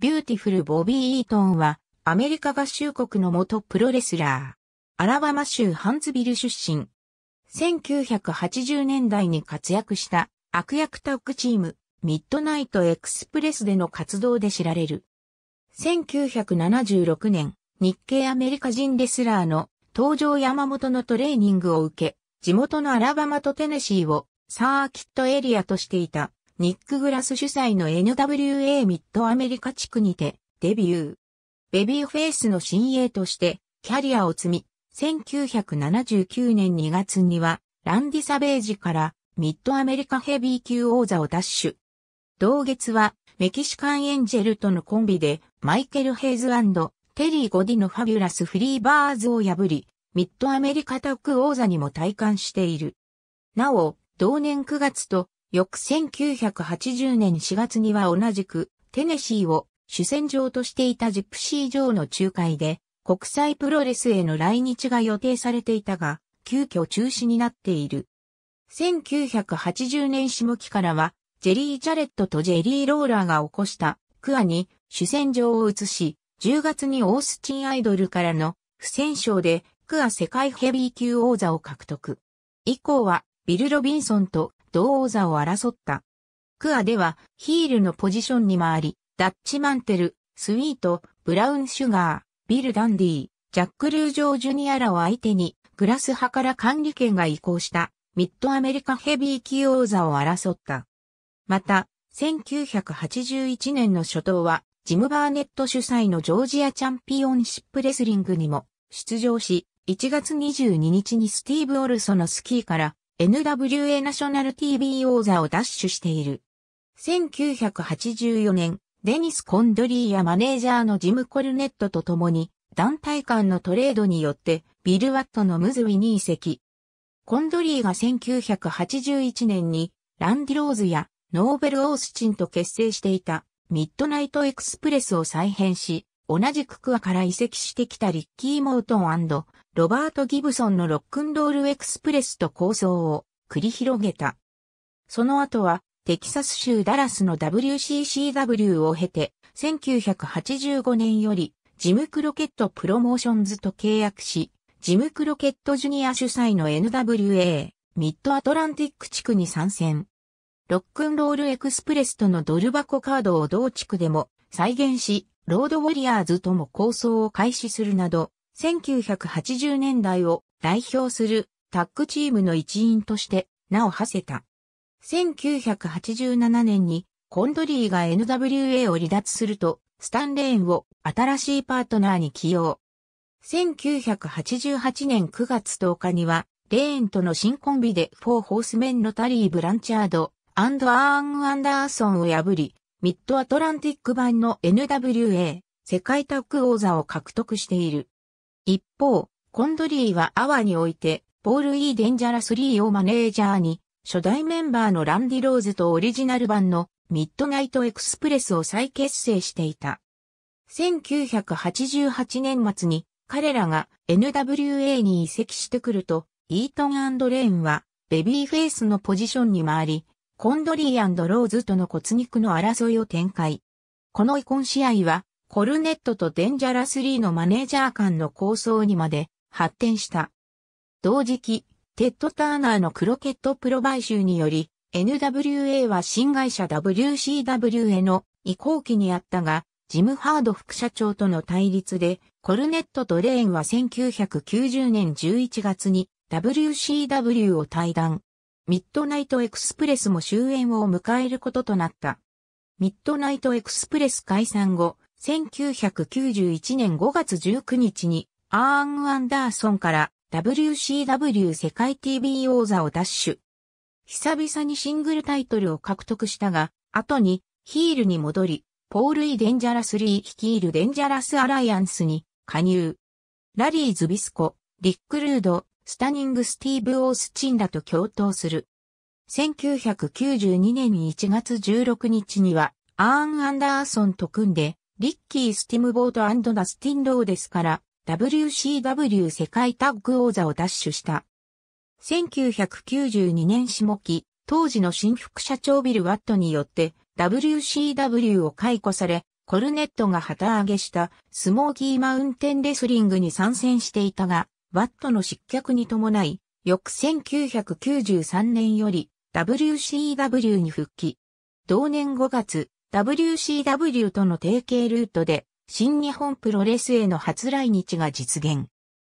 ビューティフル・ボビー・イートンは、アメリカ合衆国の元プロレスラー。アラバマ州ハンズビル出身。1980年代に活躍した悪役タッグチーム、ミッドナイト・エクスプレスでの活動で知られる。1976年、日系アメリカ人レスラーの登場山本のトレーニングを受け、地元のアラバマとテネシーをサーキットエリアとしていたニック・グラス主催の NWA ミッドアメリカ地区にてデビュー。ベビーフェイスの新鋭としてキャリアを積み、1979年2月にはランディ・サベージからミッドアメリカヘビー級王座を奪取。同月はメキシカンエンジェルとのコンビでマイケル・ヘイズテリー・ゴディのファビュラス・フリーバーズを破り、ミッドアメリカタッ王座にも体感している。なお、同年9月と翌1980年4月には同じくテネシーを主戦場としていたジプシー・城の仲介で国際プロレスへの来日が予定されていたが急遽中止になっている。1980年下期からはジェリー・ジャレットとジェリー・ローラーが起こしたクアに主戦場を移し10月にオースチン・アイドルからの不戦勝でクア世界ヘビー級王座を獲得。以降はビル・ロビンソンと同王座を争った。クアではヒールのポジションに回り、ダッチマンテル、スイート、ブラウンシュガー、ビル・ダンディー、ジャック・ルージョー・ジュニアらを相手に、グラス派から管理権が移行したミッドアメリカヘビー級王座を争った。また、1981年の初頭は、ジム・バーネット主催のジョージアチャンピオンシップレスリングにも出場し、1月22日にスティーブ・オルソのスキーから NWA ナショナル TV 王座を奪取している。1984年、デニス・コンドリーやマネージャーのジム・コルネットと共に、団体間のトレードによって、ビル・ワットのムズウィに移籍。コンドリーが1981年に、ランディ・ローズやノーベル・オースチンと結成していた、ミッドナイト・エクスプレスを再編し、同じくクアから移籍してきたリッキー・モートンロバート・ギブソンのロックンロール・エクスプレスと構想を繰り広げた。その後は、テキサス州ダラスの WCCW を経て、1985年より、ジムクロケットプロモーションズと契約し、ジムクロケットジュニア主催の NWA、ミッドアトランティック地区に参戦。ロックンロールエクスプレスとのドル箱カードを同地区でも再現し、ロードウォリアーズとも構想を開始するなど、1980年代を代表するタッグチームの一員として名を馳せた。1987年にコンドリーが NWA を離脱すると、スタンレーンを新しいパートナーに起用。1988年9月10日には、レーンとの新コンビでフォーホースメンのタリー・ブランチャード、アーン・アンダーソンを破り、ミッドアトランティック版の NWA 世界タッグ王座を獲得している。一方、コンドリーはアワーにおいて、ポール・イー・デンジャラス・リーをマネージャーに、初代メンバーのランディ・ローズとオリジナル版のミッドナイト・エクスプレスを再結成していた。1988年末に彼らが NWA に移籍してくると、イートンレーンはベビーフェイスのポジションに回り、コンドリーローズとの骨肉の争いを展開。この遺婚試合は、コルネットとデンジャラスリーのマネージャー間の構想にまで発展した。同時期、テッド・ターナーのクロケットプロ買収により、NWA は新会社 WCW への移行期にあったが、ジム・ハード副社長との対立で、コルネットとレーンは1990年11月に WCW を退団。ミッドナイトエクスプレスも終焉を迎えることとなった。ミッドナイトエクスプレス解散後、1991年5月19日に、アーン・アンダーソンから WCW 世界 TV 王座を奪取。久々にシングルタイトルを獲得したが、後にヒールに戻り、ポール・イ・デンジャラス・リー率いるデンジャラス・アライアンスに加入。ラリー・ズビスコ、リック・ルード、スタニング・スティーブ・オースチンらと共闘する。1992年1月16日には、アーン・アンダーソンと組んで、リッキー・スティムボートダスティン・ローデスから WCW 世界タッグ王座を奪取した。1992年下期、当時の新副社長ビル・ワットによって WCW を解雇され、コルネットが旗揚げしたスモーキーマウンテンレスリングに参戦していたが、ワットの失脚に伴い、翌1993年より WCW に復帰。同年5月、WCW との提携ルートで、新日本プロレスへの初来日が実現。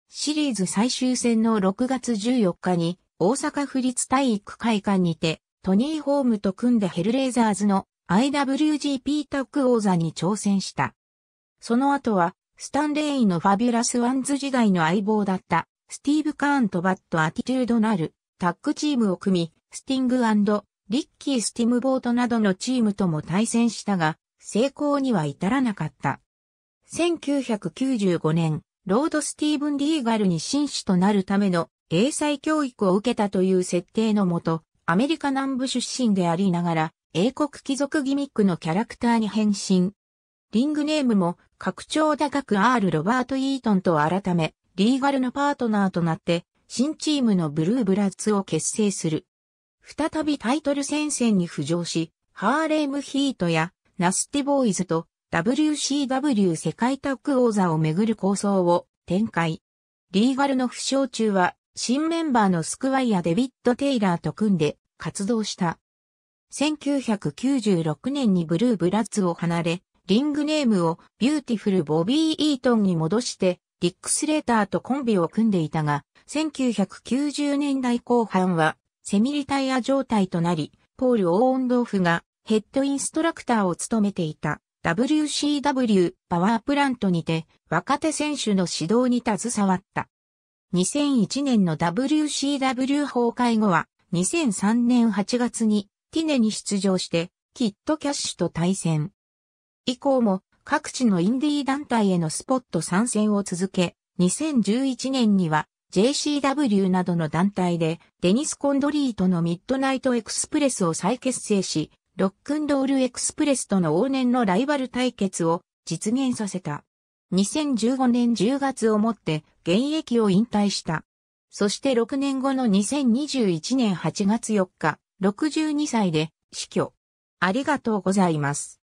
シリーズ最終戦の6月14日に、大阪府立体育会館にて、トニー・ホームと組んでヘルレイザーズの IWGP タッグ王座に挑戦した。その後は、スタンレイのファビュラスワンズ時代の相棒だった、スティーブ・カーンとバット・アティチュードなるタッグチームを組み、スティングリッキー・スティムボートなどのチームとも対戦したが、成功には至らなかった。1995年、ロード・スティーブン・リーガルに紳士となるための英才教育を受けたという設定のもと、アメリカ南部出身でありながら、英国貴族ギミックのキャラクターに変身。リングネームも、拡張高く R ロバート・イートンと改め、リーガルのパートナーとなって、新チームのブルーブラッツを結成する。再びタイトル戦線に浮上し、ハーレームヒートやナスティボーイズと WCW 世界タッグ王座をめぐる構想を展開。リーガルの負傷中は新メンバーのスクワイア・デビッド・テイラーと組んで活動した。1996年にブルーブラッツを離れ、リングネームをビューティフル・ボビー・イートンに戻して、リックス・レーターとコンビを組んでいたが、1990年代後半はセミリタイア状態となり、ポール・オーンドーフがヘッドインストラクターを務めていた WCW パワープラントにて若手選手の指導に携わった。2001年の WCW 崩壊後は2003年8月にティネに出場してキットキャッシュと対戦。以降も各地のインディー団体へのスポット参戦を続け、2011年には JCW などの団体で、デニス・コンドリーとのミッドナイト・エクスプレスを再結成し、ロックンロール・エクスプレスとの往年のライバル対決を実現させた。2015年10月をもって現役を引退した。そして6年後の2021年8月4日、62歳で死去。ありがとうございます。